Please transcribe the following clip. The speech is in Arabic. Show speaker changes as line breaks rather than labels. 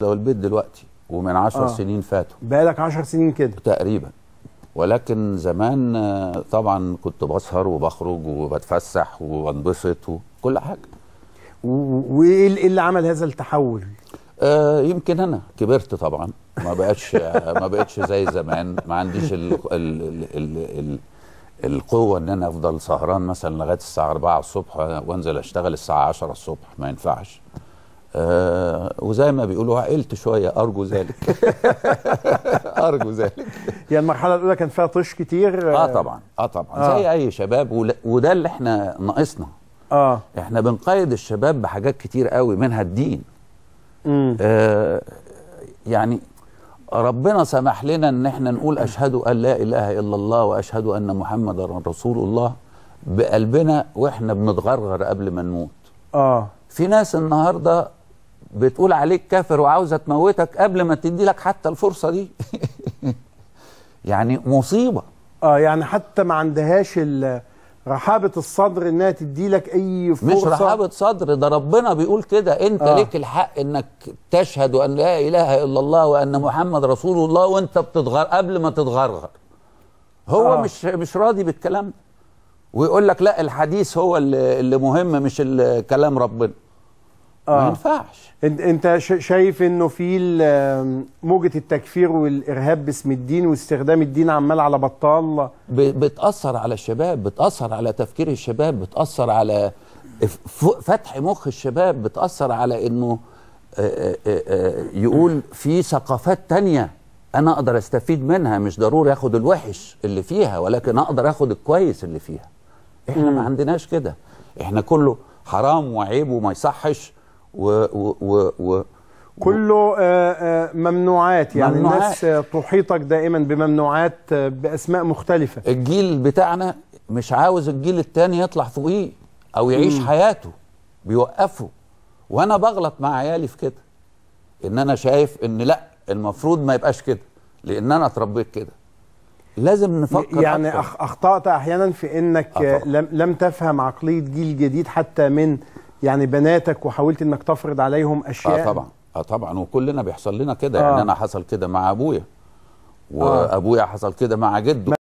لو البيت دلوقتي ومن 10 آه. سنين فاتوا بقالك 10 سنين كده تقريبا ولكن زمان آه، طبعا كنت بسهر وبخرج وبتفسح وبنبسط وكل حاجه
وايه إيه اللي عمل هذا التحول؟ آه
يمكن انا كبرت طبعا ما بقتش آه، ما بقتش زي زمان ما عنديش الـ الـ الـ الـ الـ القوه ان انا افضل سهران مثلا لغايه الساعه 4 الصبح وانزل اشتغل الساعه 10 الصبح ما ينفعش آه، وزي ما بيقولوا عقلت شويه ارجو ذلك ارجو ذلك يعني المرحله الاولى كان فيها
طش كتير اه طبعا اه طبعا آه. زي
اي شباب وده اللي احنا ناقصنا اه احنا بنقيد الشباب بحاجات كتير قوي منها الدين امم آه يعني ربنا سمح لنا ان احنا نقول اشهد ان لا اله الا الله واشهد ان محمدا رسول الله بقلبنا واحنا بنتغرغر قبل ما نموت اه في ناس النهارده بتقول عليك كافر وعاوزه
تموتك قبل ما تدي لك حتى الفرصه دي
يعني مصيبه
اه يعني حتى ما عندهاش رحابه الصدر انها تدي لك اي فرصه مش رحابه
صدر ده ربنا بيقول كده انت آه. ليك الحق انك تشهد ان لا اله الا الله وان محمد رسول الله وانت بتتغر قبل ما تتغرغر هو آه. مش مش راضي بالكلام ده ويقول لك لا الحديث هو اللي
مهم مش الكلام ربنا آه. ما ينفعش انت شايف انه في موجه التكفير والارهاب باسم الدين واستخدام الدين عمال على بطال
بتاثر على الشباب بتاثر على تفكير الشباب بتاثر على فتح مخ الشباب بتاثر على انه آه، آه، آه، يقول في ثقافات تانية انا اقدر استفيد منها مش ضروري اخد الوحش اللي فيها ولكن اقدر اخد الكويس اللي فيها احنا ما عندناش كده احنا كله حرام وعيب وما يصحش و و و, و
كله آه، آه، ممنوعات يعني ممنوعات. الناس آه، تحيطك دائما بممنوعات باسماء مختلفه الجيل بتاعنا مش عاوز الجيل الثاني يطلع فوقيه او
يعيش م. حياته بيوقفه وانا بغلط مع عيالي في كده ان انا شايف ان لا المفروض ما يبقاش كده لان انا اتربيت كده لازم
نفكر يعني أكثر. اخطات احيانا في انك أطلع. لم تفهم عقليه جيل جديد حتى من يعني بناتك وحاولت انك تفرض عليهم اشياء اه طبعا اه طبعا وكلنا
بيحصل لنا كده يعني آه. يعني انا حصل كده مع ابويا آه.
وابويا
حصل كده مع جده